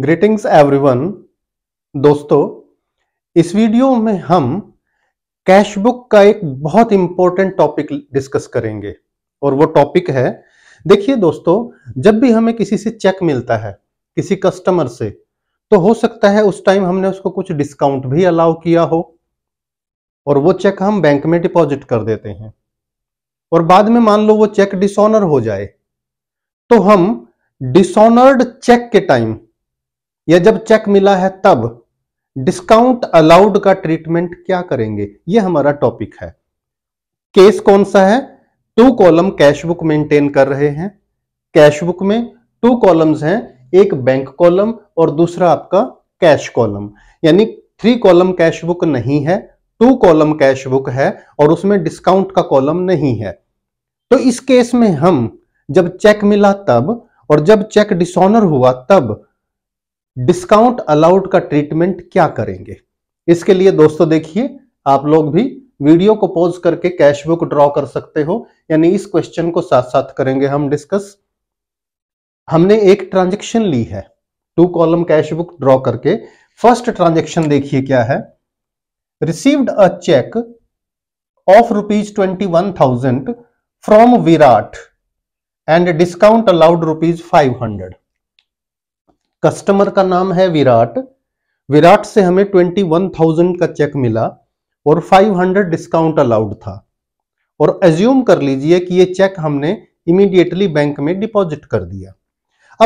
greetings everyone दोस्तों इस video में हम कैश बुक का एक बहुत इंपॉर्टेंट टॉपिक डिस्कस करेंगे और वो टॉपिक है देखिए दोस्तों जब भी हमें किसी से चेक मिलता है किसी कस्टमर से तो हो सकता है उस टाइम हमने उसको कुछ डिस्काउंट भी अलाउ किया हो और वो चेक हम बैंक में डिपॉजिट कर देते हैं और बाद में मान लो वो चेक डिसऑनर हो जाए तो हम डिसऑनर्ड चेक के टाइम या जब चेक मिला है तब डिस्काउंट अलाउड का ट्रीटमेंट क्या करेंगे ये हमारा टॉपिक है केस कौन सा है two column cash book maintain कर रहे हैं कैश बुक में टू कॉलम्स हैं एक बैंक कॉलम और दूसरा आपका कैश कॉलम यानी थ्री कॉलम कैश बुक नहीं है टू कॉलम कैश बुक है और उसमें डिस्काउंट का कॉलम नहीं है तो इस केस में हम जब चेक मिला तब और जब चेक डिसऑनर हुआ तब डिस्काउंट अलाउड का ट्रीटमेंट क्या करेंगे इसके लिए दोस्तों देखिए आप लोग भी वीडियो को पॉज करके कैश बुक ड्रॉ कर सकते हो यानी इस क्वेश्चन को साथ साथ करेंगे हम डिस्कस हमने एक ट्रांजेक्शन ली है two column cash book draw करके फर्स्ट ट्रांजेक्शन देखिए क्या है received a cheque of rupees twenty one thousand from Virat and discount allowed rupees five hundred customer का नाम है विराट विराट से हमें ट्वेंटी वन थाउजेंड का चेक मिला और फाइव हंड्रेड डिस्काउंट अलाउड था और एज्यूम कर लीजिए कि ये चेक हमने इमीडिएटली बैंक में डिपॉजिट कर दिया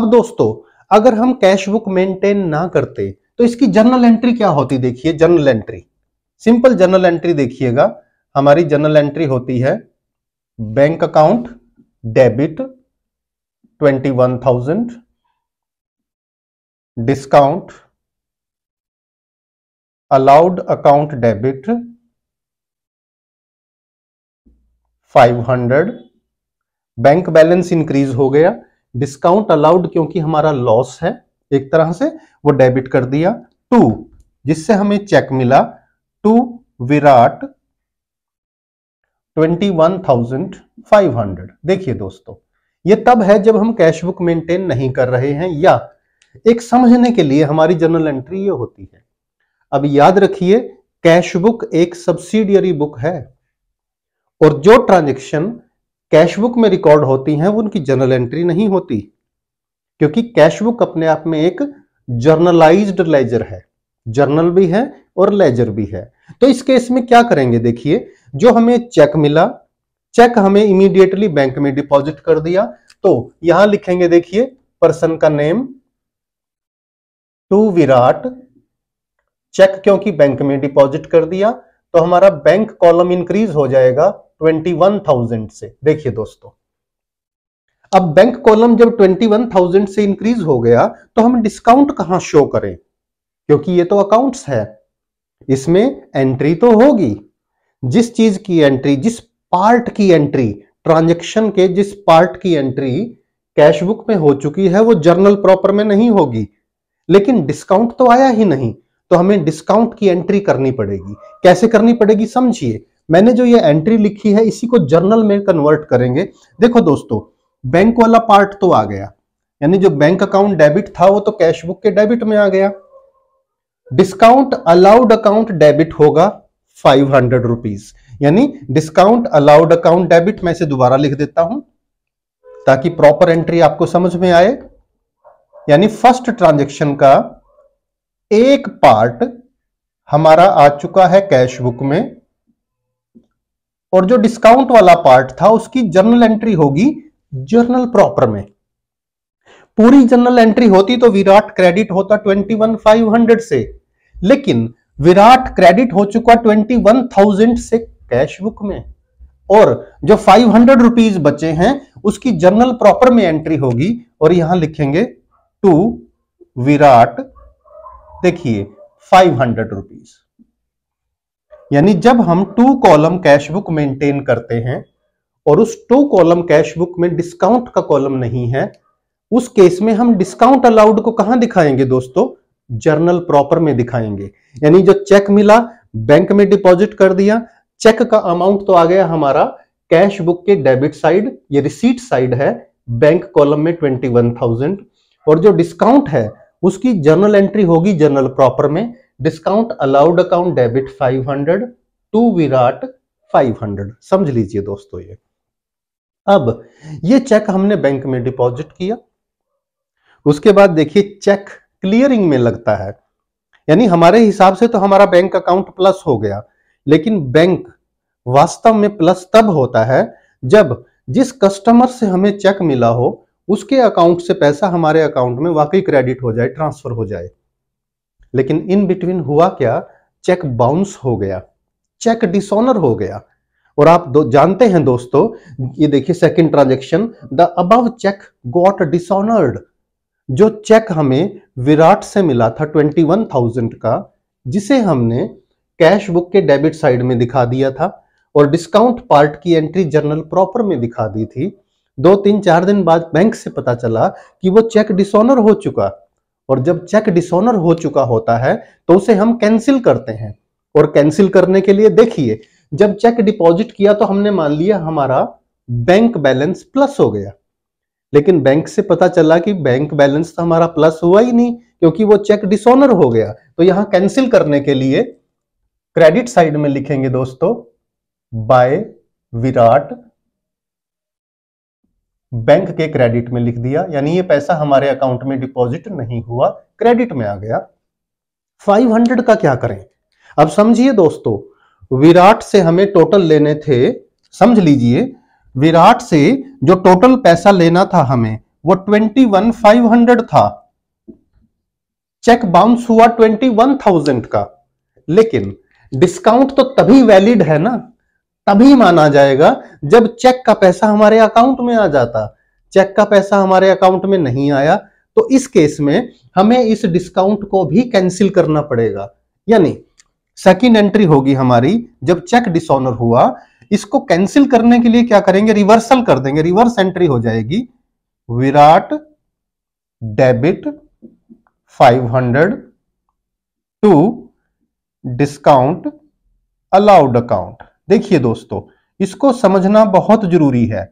अब दोस्तों अगर हम कैश बुक मेंटेन ना करते तो इसकी जर्नल एंट्री क्या होती देखिए journal entry simple journal entry देखिएगा हमारी जर्नल एंट्री होती है bank account debit twenty one thousand discount allowed account debit 500 bank balance increase हो गया डिस्काउंट अलाउड क्योंकि हमारा लॉस है एक तरह से वो डेबिट कर दिया टू जिससे हमें चेक मिला to Virat twenty one thousand five hundred देखिए दोस्तों ये तब है जब हम कैश बुक मेंटेन नहीं कर रहे हैं या एक समझने के लिए हमारी जर्नल एंट्री ये होती है अब याद रखिए कैश बुक एक सब्सिडियरी बुक है और जो ट्रांजेक्शन कैश बुक में रिकॉर्ड होती हैं वो उनकी जर्नल एंट्री नहीं होती क्योंकि कैश बुक अपने आप में एक जर्नलाइज्ड लेजर है जर्नल भी है और लेजर भी है तो इस केस में क्या करेंगे देखिए जो हमें चेक मिला चेक हमें इमीडिएटली बैंक में डिपॉजिट कर दिया तो यहां लिखेंगे देखिए पर्सन का नेम टू विराट चेक क्योंकि बैंक में डिपॉजिट कर दिया तो हमारा बैंक कॉलम इंक्रीज हो जाएगा 21,000 से देखिए दोस्तों अब बैंक कॉलम जब 21,000 से इंक्रीज हो गया तो हम डिस्काउंट कहां शो करें क्योंकि ये तो अकाउंट्स है इसमें एंट्री तो होगी जिस चीज की एंट्री जिस पार्ट की एंट्री ट्रांजेक्शन के जिस पार्ट की एंट्री कैश बुक में हो चुकी है वो जर्नल प्रॉपर में नहीं होगी लेकिन डिस्काउंट तो आया ही नहीं तो हमें डिस्काउंट की एंट्री करनी पड़ेगी कैसे करनी पड़ेगी समझिए मैंने जो ये एंट्री लिखी है इसी को जर्नल में कन्वर्ट करेंगे देखो दोस्तों बैंक वाला पार्ट तो आ गया यानी जो बैंक अकाउंट डेबिट था वो तो कैश बुक के डेबिट में आ गया डिस्काउंट अलाउड अकाउंट डेबिट होगा फाइव हंड्रेड रुपीज यानी डिस्काउंट अलाउड अकाउंट डेबिट मैं इसे दोबारा लिख देता हूं ताकि प्रॉपर एंट्री आपको समझ में आए यानी फर्स्ट ट्रांजेक्शन का एक पार्ट हमारा आ चुका है कैश बुक में और जो डिस्काउंट वाला पार्ट था उसकी जर्नल एंट्री होगी जर्नल प्रॉपर में पूरी जर्नल एंट्री होती तो विराट क्रेडिट होता ट्वेंटी वन फाइव हंड्रेड से लेकिन विराट क्रेडिट हो चुका ट्वेंटी वन थाउजेंड से कैश बुक में और जो फाइव हंड्रेड रुपीज बचे हैं उसकी जर्नल प्रॉपर में एंट्री होगी और यहां लिखेंगे टू विराट देखिए फाइव हंड्रेड रुपीज यानी जब हम two column cash book maintain करते हैं और उस टू कॉलम कैश बुक में डिस्काउंट का कॉलम नहीं है उस केस में हम डिस्काउंट अलाउड को कहां दिखाएंगे दोस्तों जर्नल प्रॉपर में दिखाएंगे यानी जो चेक मिला बैंक में डिपॉजिट कर दिया चेक का अमाउंट तो आ गया हमारा कैश बुक के डेबिट साइड ये रिसीट साइड है बैंक कॉलम में ट्वेंटी वन थाउजेंड और जो डिस्काउंट है उसकी जर्नल एंट्री होगी जर्नल प्रॉपर में discount allowed account debit 500 to Virat 500 समझ लीजिए दोस्तों ये अब ये चेक हमने बैंक में डिपॉजिट किया उसके बाद देखिए चेक क्लियरिंग में लगता है यानी हमारे हिसाब से तो हमारा बैंक अकाउंट प्लस हो गया लेकिन बैंक वास्तव में प्लस तब होता है जब जिस कस्टमर से हमें चेक मिला हो उसके अकाउंट से पैसा हमारे अकाउंट में वाकई क्रेडिट हो जाए ट्रांसफर हो जाए लेकिन इन बिटवीन हुआ क्या चेक बाउंस हो गया चेक डिसऑनर हो गया और आप दो, जानते हैं दोस्तों ये देखिए second transaction the above cheque got dishonoured जो चेक हमें विराट से मिला था ट्वेंटी वन थाउजेंड का जिसे हमने कैश बुक के डेबिट साइड में दिखा दिया था और डिस्काउंट पार्ट की एंट्री जर्नल प्रॉपर में दिखा दी थी दो तीन चार दिन बाद बैंक से पता चला कि वो चेक डिसऑनर हो चुका और जब चेक डिसऑनर हो चुका होता है तो उसे हम कैंसिल करते हैं और कैंसिल करने के लिए देखिए जब चेक डिपॉजिट किया तो हमने मान लिया हमारा बैंक बैलेंस प्लस हो गया लेकिन बैंक से पता चला कि बैंक बैलेंस तो हमारा प्लस हुआ ही नहीं क्योंकि वो चेक डिसऑनर हो गया तो यहां कैंसिल करने के लिए क्रेडिट साइड में लिखेंगे दोस्तों बाय विराट बैंक के क्रेडिट में लिख दिया यानी ये पैसा हमारे अकाउंट में डिपॉजिट नहीं हुआ क्रेडिट में आ गया 500 का क्या करें अब समझिए दोस्तों विराट से हमें टोटल लेने थे समझ लीजिए विराट से जो टोटल पैसा लेना था हमें वो ट्वेंटी वन फाइव हंड्रेड था चेक बाउंस हुआ ट्वेंटी वन थाउजेंड का लेकिन डिस्काउंट तो तभी वैलिड है ना तभी माना जाएगा जब चेक का पैसा हमारे अकाउंट में आ जाता चेक का पैसा हमारे अकाउंट में नहीं आया तो इस केस में हमें इस डिस्काउंट को भी कैंसिल करना पड़ेगा यानी सेकेंड एंट्री होगी हमारी जब चेक डिसऑनर हुआ इसको कैंसिल करने के लिए क्या करेंगे रिवर्सल कर देंगे रिवर्स एंट्री हो जाएगी विराट debit 500 to discount allowed account देखिए दोस्तों इसको समझना बहुत जरूरी है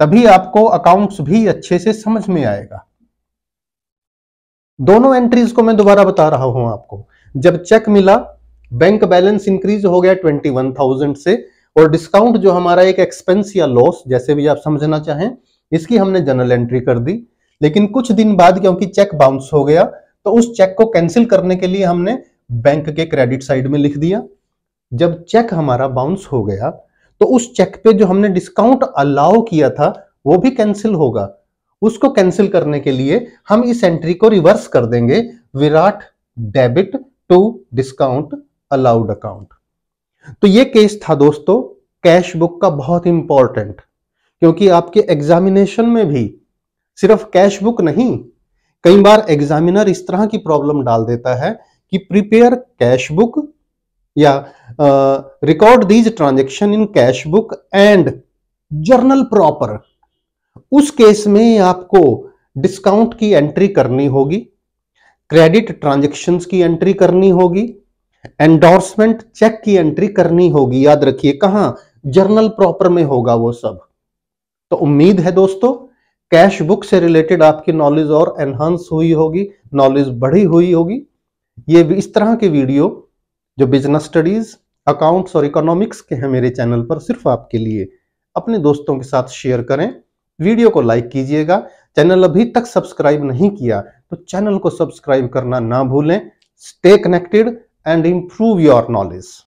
तभी आपको अकाउंट्स भी अच्छे से समझ में आएगा दोनों एंट्रीज को मैं दोबारा बता रहा हूं आपको जब चेक मिला बैंक बैलेंस इंक्रीज हो गया 21,000 से और डिस्काउंट जो हमारा एक एक्सपेंस या लॉस जैसे भी आप समझना चाहें इसकी हमने जनरल एंट्री कर दी लेकिन कुछ दिन बाद क्योंकि चेक बाउंस हो गया तो उस चेक को कैंसिल करने के लिए हमने बैंक के क्रेडिट साइड में लिख दिया जब चेक हमारा बाउंस हो गया तो उस चेक पे जो हमने डिस्काउंट अलाउ किया था वो भी कैंसिल होगा उसको कैंसिल करने के लिए हम इस एंट्री को रिवर्स कर देंगे विराट debit to discount allowed account तो ये केस था दोस्तों कैश बुक का बहुत इंपॉर्टेंट क्योंकि आपके एग्जामिनेशन में भी सिर्फ कैश बुक नहीं कई बार एग्जामिनर इस तरह की प्रॉब्लम डाल देता है कि प्रिपेयर कैश बुक या record these transaction in cash book and journal proper उस केस में आपको डिस्काउंट की एंट्री करनी होगी क्रेडिट ट्रांजेक्शन की एंट्री करनी होगी एंडोर्समेंट चेक की एंट्री करनी होगी याद रखिए कहा जर्नल प्रॉपर में होगा वो सब तो उम्मीद है दोस्तों कैश बुक से रिलेटेड आपकी नॉलेज और एनहांस हुई होगी नॉलेज बढ़ी हुई होगी ये इस तरह की वीडियो जो बिजनेस स्टडीज अकाउंट्स और इकोनॉमिक्स के हैं मेरे चैनल पर सिर्फ आपके लिए अपने दोस्तों के साथ शेयर करें वीडियो को लाइक कीजिएगा चैनल अभी तक सब्सक्राइब नहीं किया तो चैनल को सब्सक्राइब करना ना भूलें stay connected and improve your knowledge